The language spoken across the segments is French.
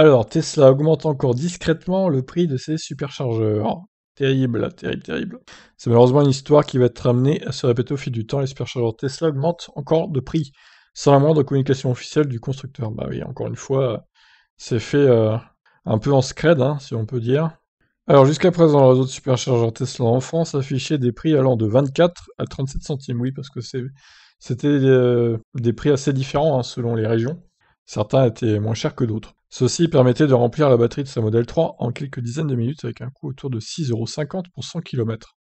Alors, Tesla augmente encore discrètement le prix de ses superchargeurs. Oh, terrible, terrible, terrible. C'est malheureusement une histoire qui va être amenée à se répéter au fil du temps. Les superchargeurs Tesla augmentent encore de prix, sans la moindre communication officielle du constructeur. Bah oui, encore une fois, c'est fait euh, un peu en scred, hein, si on peut dire. Alors jusqu'à présent, le réseau de superchargeurs Tesla en France affichait des prix allant de 24 à 37 centimes, oui, parce que c'était euh, des prix assez différents hein, selon les régions. Certains étaient moins chers que d'autres. Ceci permettait de remplir la batterie de sa modèle 3 en quelques dizaines de minutes avec un coût autour de 6,50€ pour 100 km.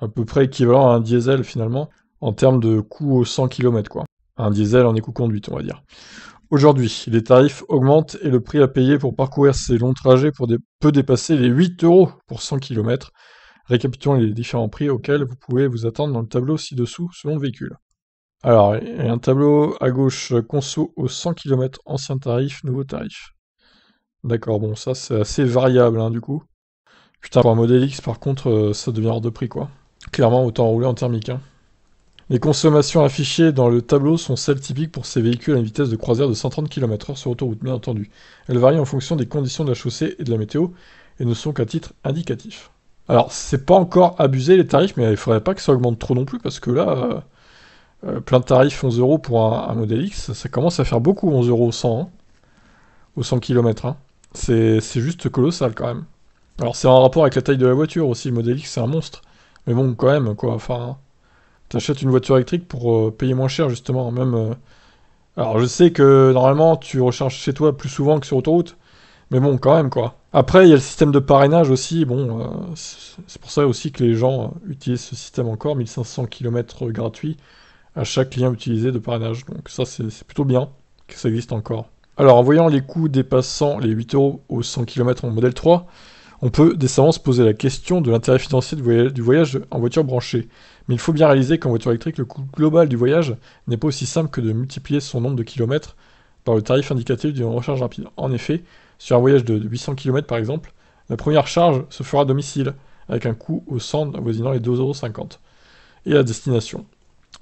À peu près équivalent à un diesel finalement en termes de coût aux 100 km quoi. Un diesel en éco-conduite on va dire. Aujourd'hui, les tarifs augmentent et le prix à payer pour parcourir ces longs trajets peut dépasser les 8€ pour 100 km. Récapitulons les différents prix auxquels vous pouvez vous attendre dans le tableau ci-dessous selon le véhicule. Alors, il y a un tableau à gauche, euh, conso au 100 km, ancien tarif, nouveau tarif. D'accord, bon, ça c'est assez variable hein, du coup. Putain, pour un modèle X, par contre, euh, ça devient hors de prix quoi. Clairement, autant rouler en thermique. Hein. Les consommations affichées dans le tableau sont celles typiques pour ces véhicules à une vitesse de croisière de 130 km/h sur autoroute, bien entendu. Elles varient en fonction des conditions de la chaussée et de la météo et ne sont qu'à titre indicatif. Alors, c'est pas encore abusé les tarifs, mais il faudrait pas que ça augmente trop non plus parce que là, euh, euh, plein de tarifs 11 euros pour un, Model X, ça commence à faire beaucoup 11 euros 100 au 100 hein. km. Hein. C'est juste colossal quand même. Alors c'est en rapport avec la taille de la voiture aussi, le modèle X c'est un monstre. Mais bon quand même quoi, enfin t'achètes une voiture électrique pour euh, payer moins cher justement, hein. même euh, alors je sais que normalement tu recharges chez toi plus souvent que sur autoroute, mais bon quand même quoi. Après il y a le système de parrainage aussi, bon c'est pour ça aussi que les gens utilisent ce système encore 1500 km gratuits à chaque lien utilisé de parrainage. Donc ça, c'est plutôt bien que ça existe encore. Alors en voyant les coûts dépassant les 8 euros aux 100 km en modèle 3, on peut décemment se poser la question de l'intérêt financier du voyage en voiture branchée. Mais il faut bien réaliser qu'en voiture électrique, le coût global du voyage n'est pas aussi simple que de multiplier son nombre de kilomètres par le tarif indicatif d'une recharge rapide. En effet, sur un voyage de 800 km par exemple, la première charge se fera à domicile, avec un coût au centre avoisinant les 2,50€ et à destination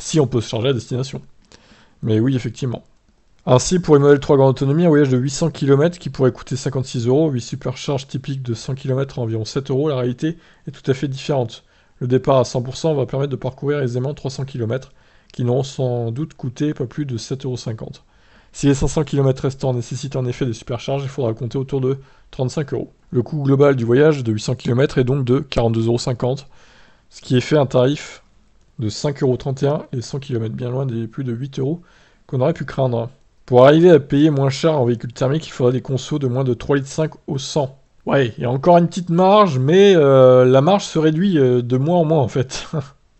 si on peut se charger à destination. Mais oui, effectivement. Ainsi, pour une modèle 3 grande autonomie, un voyage de 800 km qui pourrait coûter 56 euros, 8 supercharges typiques de 100 km à environ 7 euros, la réalité est tout à fait différente. Le départ à 100% va permettre de parcourir aisément 300 km, qui n'auront sans doute coûté pas plus de 7,50 euros. Si les 500 km restants nécessitent en effet des supercharges, il faudra compter autour de 35 euros. Le coût global du voyage de 800 km est donc de 42,50 euros, ce qui est fait un tarif de 5,31€ et 100 km bien loin des plus de 8€ qu'on aurait pu craindre. Pour arriver à payer moins cher en véhicule thermique, il faudrait des consos de moins de 3,5 litres au 100. Ouais, il y a encore une petite marge, mais euh, la marge se réduit euh, de moins en moins en fait.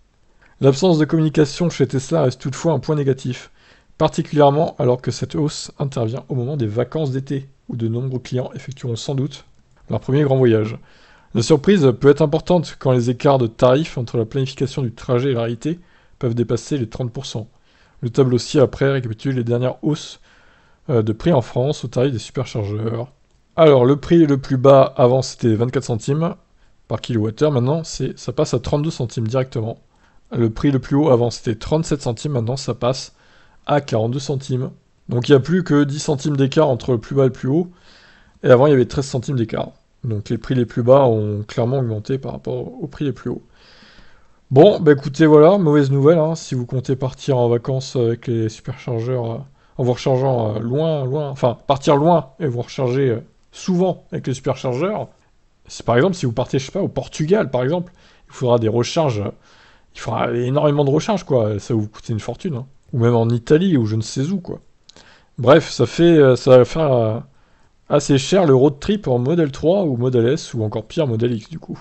L'absence de communication chez Tesla reste toutefois un point négatif, particulièrement alors que cette hausse intervient au moment des vacances d'été, où de nombreux clients effectueront sans doute leur premier grand voyage. La surprise peut être importante quand les écarts de tarifs entre la planification du trajet et la réalité peuvent dépasser les 30%. Le tableau ci après récapitule les dernières hausses euh, de prix en France au tarif des superchargeurs. Alors le prix le plus bas avant c'était 24 centimes par kilowattheure, maintenant ça passe à 32 centimes directement. Le prix le plus haut avant c'était 37 centimes, maintenant ça passe à 42 centimes. Donc il n'y a plus que 10 centimes d'écart entre le plus bas et le plus haut, et avant il y avait 13 centimes d'écart. Donc les prix les plus bas ont clairement augmenté par rapport aux prix les plus hauts. Bon, bah écoutez, voilà, mauvaise nouvelle. Hein, si vous comptez partir en vacances avec les superchargeurs, euh, en vous rechargeant euh, loin, loin, enfin partir loin et vous recharger euh, souvent avec les superchargeurs, c'est par exemple si vous partez, je sais pas, au Portugal par exemple, il faudra des recharges, il faudra énormément de recharges quoi, ça va vous coûter une fortune. Hein. Ou même en Italie ou je ne sais où quoi. Bref, ça fait, ça va faire assez cher le road trip en modèle 3 ou modèle S ou encore pire modèle X du coup.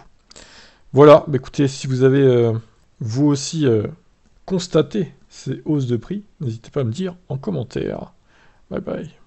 Voilà, bah, écoutez, si vous avez euh, vous aussi euh, constaté ces hausses de prix, n'hésitez pas à me dire en commentaire. Bye bye.